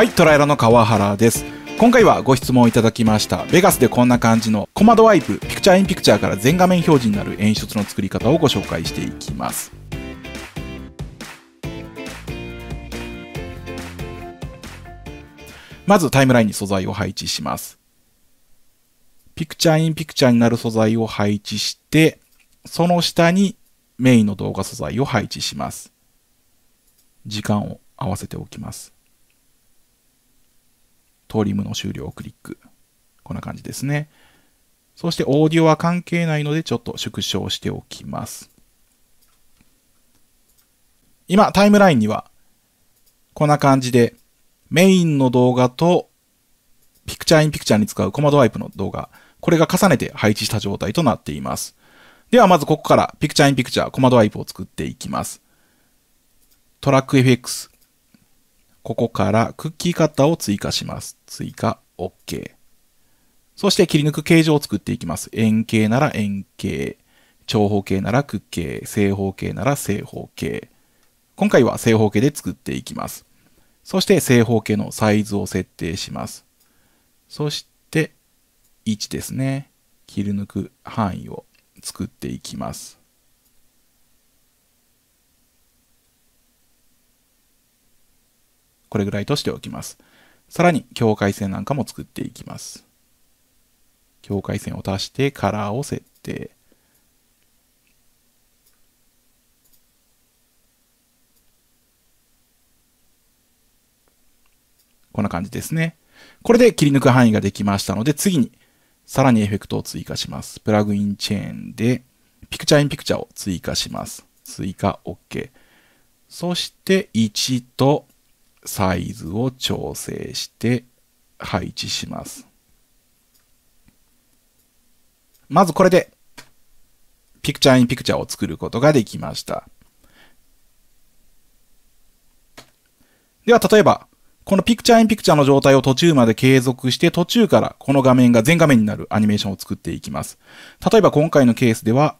はい、トライラの川原です。今回はご質問いただきました、ベガスでこんな感じのコマドワイプ、ピクチャーインピクチャーから全画面表示になる演出の作り方をご紹介していきます。まずタイムラインに素材を配置します。ピクチャーインピクチャーになる素材を配置して、その下にメインの動画素材を配置します。時間を合わせておきます。トリムの終了をクリック。こんな感じですね。そしてオーディオは関係ないのでちょっと縮小しておきます。今、タイムラインには、こんな感じで、メインの動画と、ピクチャーインピクチャーに使うコマドワイプの動画、これが重ねて配置した状態となっています。ではまずここから、ピクチャーインピクチャー、コマドワイプを作っていきます。トラック FX、ここからクッキーカッターを追加します。追加 OK。そして切り抜く形状を作っていきます。円形なら円形、長方形なら屈形、正方形なら正方形。今回は正方形で作っていきます。そして正方形のサイズを設定します。そして1ですね。切り抜く範囲を作っていきます。これぐらいとしておきます。さらに境界線なんかも作っていきます。境界線を足してカラーを設定。こんな感じですね。これで切り抜く範囲ができましたので、次にさらにエフェクトを追加します。プラグインチェーンで、ピクチャーインピクチャーを追加します。追加 OK。そして1とサイズを調整して配置します。まずこれで、ピクチャーインピクチャーを作ることができました。では、例えば、このピクチャーインピクチャーの状態を途中まで継続して、途中からこの画面が全画面になるアニメーションを作っていきます。例えば今回のケースでは、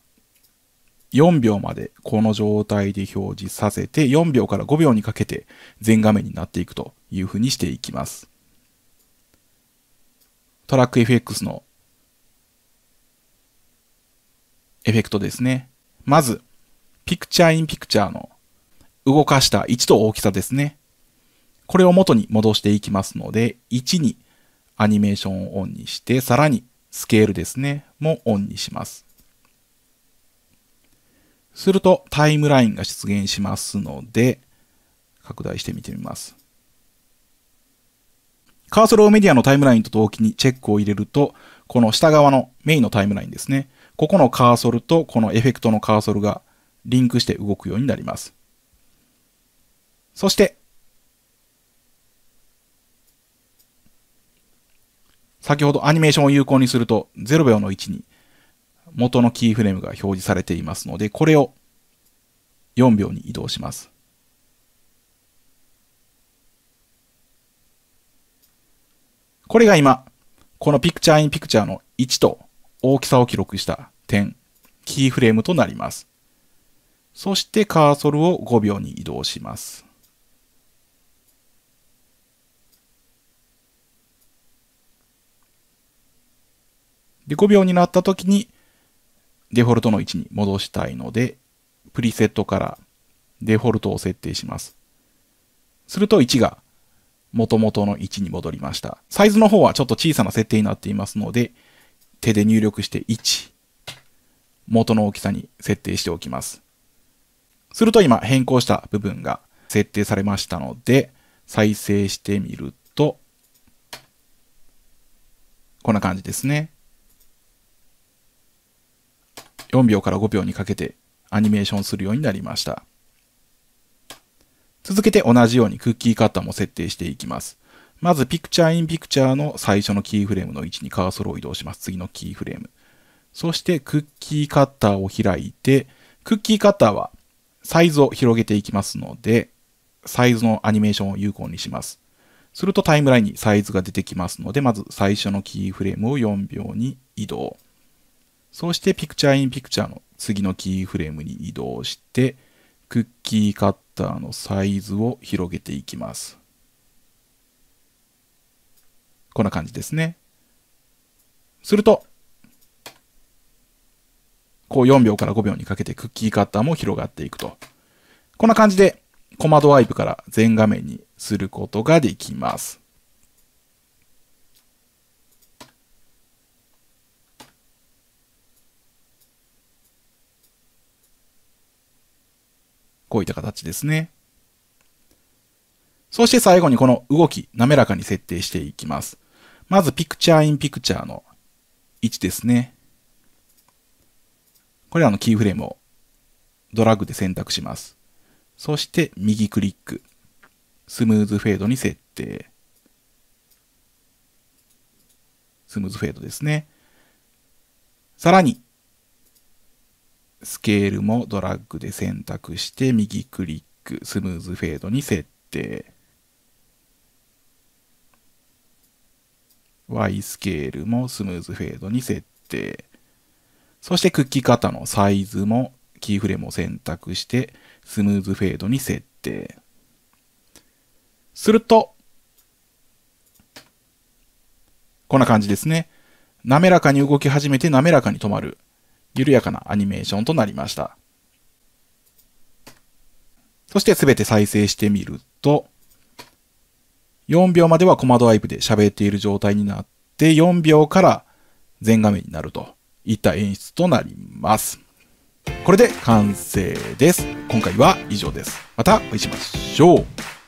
4秒までこの状態で表示させて、4秒から5秒にかけて全画面になっていくというふうにしていきます。トラック FX のエフェクトですね。まず、ピクチャーインピクチャーの動かした位置と大きさですね。これを元に戻していきますので、1にアニメーションをオンにして、さらにスケールですね、もオンにします。するとタイムラインが出現しますので、拡大して見てみます。カーソルをメディアのタイムラインと同期にチェックを入れると、この下側のメインのタイムラインですね。ここのカーソルとこのエフェクトのカーソルがリンクして動くようになります。そして、先ほどアニメーションを有効にすると0秒の位置に元のキーフレームが表示されていますので、これを4秒に移動します。これが今、このピクチャーインピクチャーの位置と大きさを記録した点、キーフレームとなります。そしてカーソルを5秒に移動します。で、5秒になった時にデフォルトの位置に戻したいので、プリセットからデフォルトを設定します。すると1が元々の位置に戻りました。サイズの方はちょっと小さな設定になっていますので、手で入力して1、元の大きさに設定しておきます。すると今変更した部分が設定されましたので、再生してみると、こんな感じですね。4秒から5秒にかけてアニメーションするようになりました。続けて同じようにクッキーカッターも設定していきます。まず、ピクチャーインピクチャーの最初のキーフレームの位置にカーソルを移動します。次のキーフレーム。そして、クッキーカッターを開いて、クッキーカッターはサイズを広げていきますので、サイズのアニメーションを有効にします。するとタイムラインにサイズが出てきますので、まず最初のキーフレームを4秒に移動。そしてピクチャーインピクチャーの次のキーフレームに移動して、クッキーカッターのサイズを広げていきます。こんな感じですね。すると、こう4秒から5秒にかけてクッキーカッターも広がっていくと。こんな感じでコマドワイプから全画面にすることができます。こういった形ですね。そして最後にこの動き、滑らかに設定していきます。まず、ピクチャーインピクチャーの位置ですね。これらのキーフレームをドラッグで選択します。そして、右クリック。スムーズフェードに設定。スムーズフェードですね。さらに、スケールもドラッグで選択して右クリック、スムーズフェードに設定。Y スケールもスムーズフェードに設定。そしてクッキ方のサイズもキーフレームを選択してスムーズフェードに設定。すると、こんな感じですね。滑らかに動き始めて滑らかに止まる。緩やかなアニメーションとなりました。そしてすべて再生してみると、4秒まではコマドワイプで喋っている状態になって、4秒から全画面になるといった演出となります。これで完成です。今回は以上です。またお会いしましょう。